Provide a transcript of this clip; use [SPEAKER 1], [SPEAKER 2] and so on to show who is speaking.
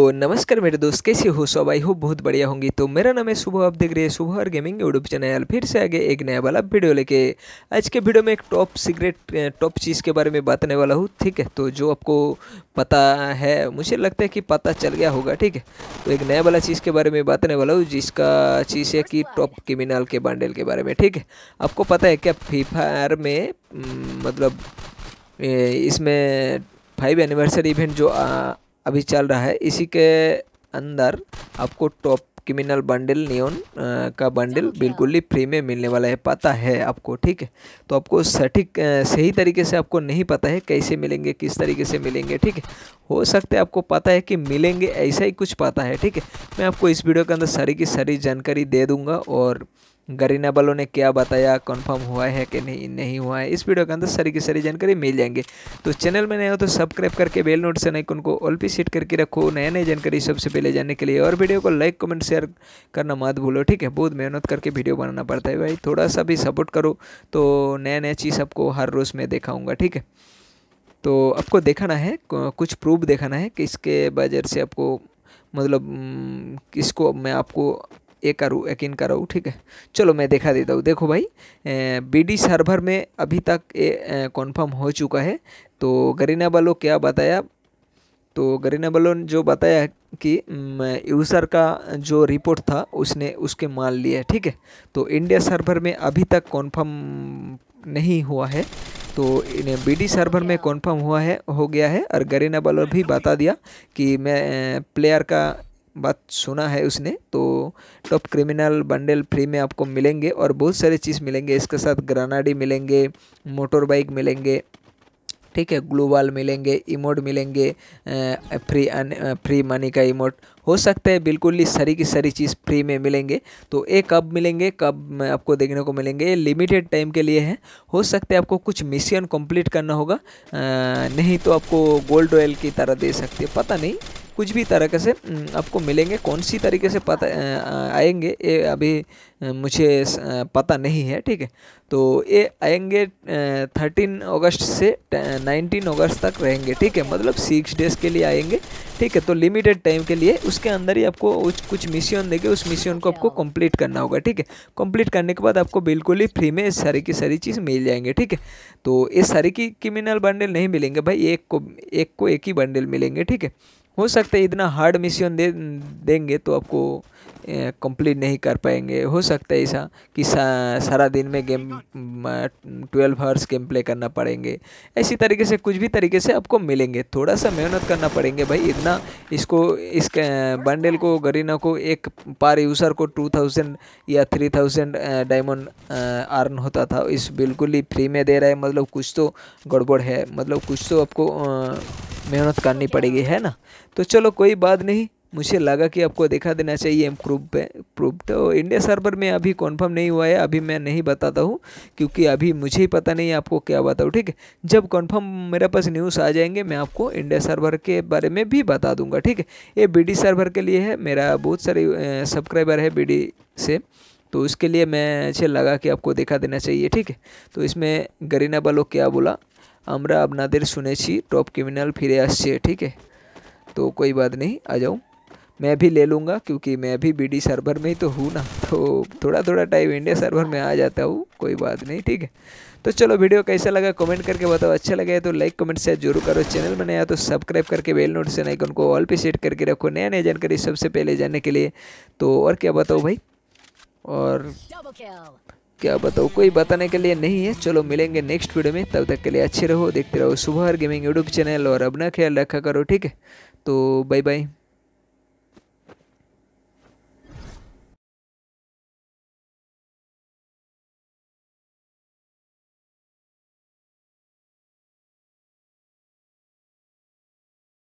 [SPEAKER 1] तो नमस्कार मेरे दोस्त कैसे हो सब आई हो बहुत बढ़िया होंगी तो मेरा नाम है सुबह आप देख रहे हैं सुबह और गेमिंग यूट्यूब चैनल फिर से आगे एक नया वाला वीडियो लेके आज के वीडियो में एक टॉप सीक्रेट टॉप चीज़ के बारे में बताने वाला हूँ ठीक है तो जो आपको पता है मुझे लगता है कि पता चल गया होगा ठीक है तो एक नया वाला चीज़ के बारे में बताने वाला हूँ जिसका चीज़ है कि टॉप क्रिमिनल के बांडल के बारे में ठीक है आपको पता है क्या फ्री फायर में मतलब इसमें फाइव एनिवर्सरी इवेंट जो अभी चल रहा है इसी के अंदर आपको टॉप क्रिमिनल बंडल नियोन का बंडल अच्छा। बिल्कुल ही फ्री में मिलने वाला है पता है आपको ठीक है तो आपको सटीक सही तरीके से आपको नहीं पता है कैसे मिलेंगे किस तरीके से मिलेंगे ठीक है हो सकता है आपको पता है कि मिलेंगे ऐसा ही कुछ पता है ठीक है मैं आपको इस वीडियो के अंदर सारी की सारी जानकारी दे दूँगा और गरीना वालों ने क्या बताया कंफर्म हुआ है कि नहीं नहीं हुआ है इस वीडियो के अंदर सारी की सारी जानकारी मिल जाएंगे तो चैनल में नए हो तो सब्सक्राइब करके बेल से आइकन को ऑल पी सेट करके रखो नए नए जानकारी सबसे पहले जानने के लिए और वीडियो को लाइक कमेंट शेयर करना मत भूलो ठीक है बहुत मेहनत करके वीडियो बनाना पड़ता है भाई थोड़ा सा भी सपोर्ट करो तो नया नया चीज़ आपको हर रोज़ मैं देखाऊँगा ठीक है तो आपको देखना है कुछ प्रूफ देखना है कि इसके बजट से आपको मतलब इसको हम्म, मैं आपको ये करूँ यकीन एक इन ठीक है चलो मैं देखा देता हूँ देखो भाई बी सर्वर में अभी तक ये कन्फर्म हो चुका है तो गरीना बलो क्या बताया तो गरीना बलो ने जो बताया कि यूज़र का जो रिपोर्ट था उसने उसके मान लिया ठीक है तो इंडिया सर्वर में अभी तक कॉन्फर्म नहीं हुआ है तो इन्हें बी डी सर्वर में कॉन्फर्म अच्छा। हुआ है हो गया है और गरीना बलो भी बता दिया कि मैं प्लेयर का बात सुना है उसने तो टॉप क्रिमिनल बंडल फ्री में आपको मिलेंगे और बहुत सारे चीज़ मिलेंगे इसके साथ ग्रानाडी मिलेंगे मोटर बाइक मिलेंगे ठीक है ग्लोबल मिलेंगे इमोट मिलेंगे फ्री फ्री मनी का इमोट हो सकता है बिल्कुल ही सारी की सारी चीज़ फ्री में मिलेंगे तो ये कब मिलेंगे कब आपको देखने को मिलेंगे ये लिमिटेड टाइम के लिए है हो सकता है आपको कुछ मिशन कंप्लीट करना होगा नहीं तो आपको गोल्ड रॉयल की तरह दे सकते पता नहीं कुछ भी तरीके से आपको मिलेंगे कौन सी तरीके से पता आएंगे ये अभी मुझे पता नहीं है ठीक है तो ये आएंगे थर्टीन अगस्त से नाइनटीन अगस्त तक रहेंगे ठीक है मतलब सिक्स डेज के लिए आएंगे ठीक है तो लिमिटेड टाइम के लिए उसके अंदर ही आपको कुछ मिशन देंगे उस मिशन को आपको कंप्लीट अच्छा। करना होगा ठीक है कंप्लीट करने के बाद आपको बिल्कुल ही फ्री में सारी की सारी चीज़ मिल जाएंगे ठीक है तो ये सारी की क्रिमिनल बंडल नहीं मिलेंगे भाई एक को एक को एक ही बंडल मिलेंगे ठीक है हो सकता है इतना हार्ड मिशन दे देंगे तो आपको कंप्लीट नहीं कर पाएंगे हो सकता है ऐसा कि सा, सारा दिन में game twelve hours game play करना पड़ेंगे ऐसी तरीके से कुछ भी तरीके से आपको मिलेंगे थोड़ा सा मेहनत करना पड़ेंगे भाई इतना इसको इस बंडल को गरीना को एक पार यूज़र को टू थाउजेंड या थ्री थाउजेंड डायमंड अर्न होता था इस बिल्कुल ही फ्री में दे रहा है मतलब कुछ तो गड़बड़ है मतलब कुछ तो आपको आ, मेहनत करनी पड़ेगी है ना तो चलो कोई बात नहीं मुझे लगा कि आपको दिखा देना चाहिए प्रूफ पे प्रूव तो इंडिया सर्वर में अभी कॉन्फर्म नहीं हुआ है अभी मैं नहीं बताता हूँ क्योंकि अभी मुझे ही पता नहीं आपको क्या बताऊँ ठीक है जब कॉन्फर्म मेरे पास न्यूज़ आ जाएंगे मैं आपको इंडिया सर्वर के बारे में भी बता दूंगा ठीक है ये बी सर्वर के लिए है मेरा बहुत सारे सब्सक्राइबर है बी से तो उसके लिए मैं अच्छे लगा कि आपको दिखा देना चाहिए ठीक है तो इसमें गरीना बलो क्या बोला আমরা अपन सुने टॉप क्रिमिनल फिर आस ठीक है तो कोई बात नहीं आ जाओ मैं भी ले लूँगा क्योंकि मैं भी बीडी सर्वर में ही तो हूँ ना तो थोड़ा थोड़ा टाइम इंडिया सर्वर में आ जाता हूँ कोई बात नहीं ठीक है तो चलो वीडियो कैसा लगा कमेंट करके बताओ अच्छा लगा है तो लाइक कमेंट शेयर जरूर करो चैनल में नया तो सब्सक्राइब करके बेल नोटिफिकेशन आइकन को ऑल पे सेट करके रखो नया नया जानकारी सबसे पहले जानने के लिए तो और क्या बताओ भाई और क्या बताओ कोई बताने के लिए नहीं है चलो मिलेंगे नेक्स्ट वीडियो में तब तक के लिए अच्छे रहो देखते रहो सुबह गेमिंग यूट्यूब चैनल और अपना ख्याल रखा करो ठीक है तो बाय बाय